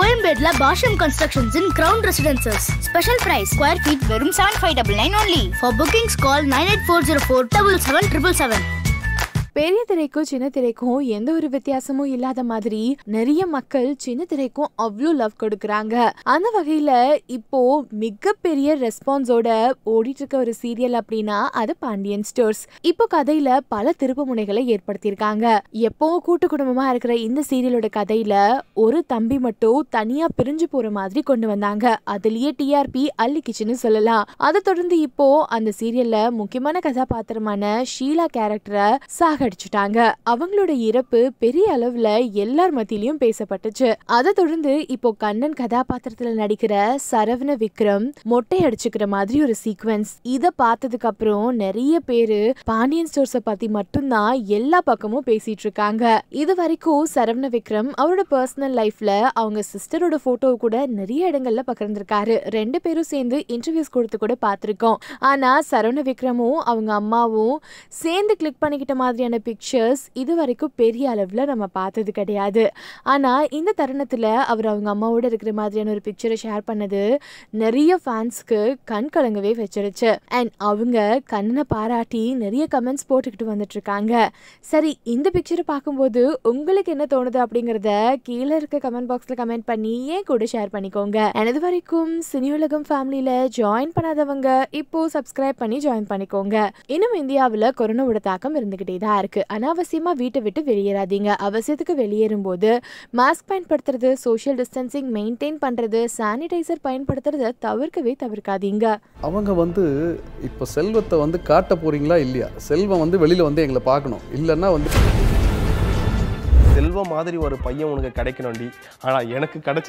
கோயம்பேட்ல Basham constructions in ground residences special price square feet வெறும் seven five double nine only for bookings call nine eight four zero four double seven triple seven பெரிய திரைக்கும் சின்ன திரைக்கும் எந்த ஒரு வித்தியாசமும் இல்லாத மாதிரி நிறைய மக்கள் சின்ன திரைக்கும் அவ்வளோ லவ் கொடுக்குறாங்க அந்த வகையில இப்போ மிகப்பெரிய ரெஸ்பான்ஸோட ஓடிட்டு இருக்க ஒரு சீரியல் அப்படின்னா அது பாண்டியன் ஸ்டோர்ஸ் இப்போ கதையில பல திருப்பு முனைகளை ஏற்படுத்தியிருக்காங்க எப்போ கூட்டு குடும்பமா இருக்கிற இந்த சீரியலோட கதையில ஒரு தம்பி மட்டும் தனியா பிரிஞ்சு போற மாதிரி கொண்டு வந்தாங்க அதுலயே டிஆர்பி கிச்சன் சொல்லலாம் அதை தொடர்ந்து இப்போ அந்த சீரியல்ல முக்கியமான கதாபாத்திரமான ஷீலா கேரக்டரை சாக அடிச்சுட்டாங்க அவங்களோட இறப்பு பெரிய அளவுல எல்லார் மத்தியிலயும் பேசப்பட்டுச்சு அதை தொடர்ந்து இப்போ கண்ணன் கதாபாத்திரத்துல நடிக்கிற சரவண விக்ரம் மொட்டை அடிச்சுக்கிற மாதிரி ஒரு சீக்வன்ஸ் இத பார்த்ததுக்கு அப்புறம் நிறைய பேரு பாண்டியன் ஸ்டோர்ஸ பத்தி மட்டும்தான் எல்லா பக்கமும் பேசிட்டு இருக்காங்க இது வரைக்கும் சரவண விக்ரம் அவரோட பர்சனல் லைஃப்ல அவங்க சிஸ்டரோட போட்டோ கூட நிறைய இடங்கள்ல பகிர்ந்திருக்காரு ரெண்டு பேரும் சேர்ந்து இன்டர்வியூஸ் கொடுத்து கூட பார்த்திருக்கோம் ஆனா சரவண விக்ரமும் அவங்க அம்மாவும் சேர்ந்து கிளிக் பண்ணிக்கிட்ட மாதிரியான மாதிரியான பிக்சர்ஸ் இது வரைக்கும் பெரிய அளவில் நம்ம பார்த்தது கிடையாது ஆனால் இந்த தருணத்தில் அவர் அவங்க அம்மாவோட இருக்கிற மாதிரியான ஒரு பிக்சரை ஷேர் பண்ணது நிறைய ஃபேன்ஸ்க்கு கண் கலங்கவே வச்சிருச்சு அண்ட் அவங்க கண்ணனை பாராட்டி நிறைய கமெண்ட்ஸ் போட்டுக்கிட்டு வந்துட்டு இருக்காங்க சரி இந்த பிக்சரை பார்க்கும்போது உங்களுக்கு என்ன தோணுது அப்படிங்கிறத கீழே இருக்க கமெண்ட் பாக்ஸில் கமெண்ட் பண்ணி ஏன் கூட ஷேர் பண்ணிக்கோங்க எனது வரைக்கும் சினி உலகம் ஃபேமிலியில் ஜாயின் பண்ணாதவங்க இப்போ சப்ஸ்கிரைப் பண்ணி ஜாயின் பண்ணிக்கோங்க இன்னும் இந்தியாவில் கொரோனாவோட தாக்கம் இருந்துக்கிட்டே தான் நல்லா இருக்குது அனாவசியமாக வீட்டை விட்டு வெளியேறாதீங்க அவசியத்துக்கு வெளியேறும் போது மாஸ்க் பயன்படுத்துறது சோஷியல் டிஸ்டன்சிங் மெயின்டைன் பண்ணுறது சானிடைசர் பயன்படுத்துறத தவிர்க்கவே தவிர்க்காதீங்க அவங்க வந்து இப்போ செல்வத்தை வந்து காட்ட போகிறீங்களா இல்லையா செல்வம் வந்து வெளியில் வந்து எங்களை பார்க்கணும் இல்லைன்னா வந்து செல்வம் மாதிரி ஒரு பையன் உனக்கு கிடைக்கணும்டி ஆனால் எனக்கு கிடைச்ச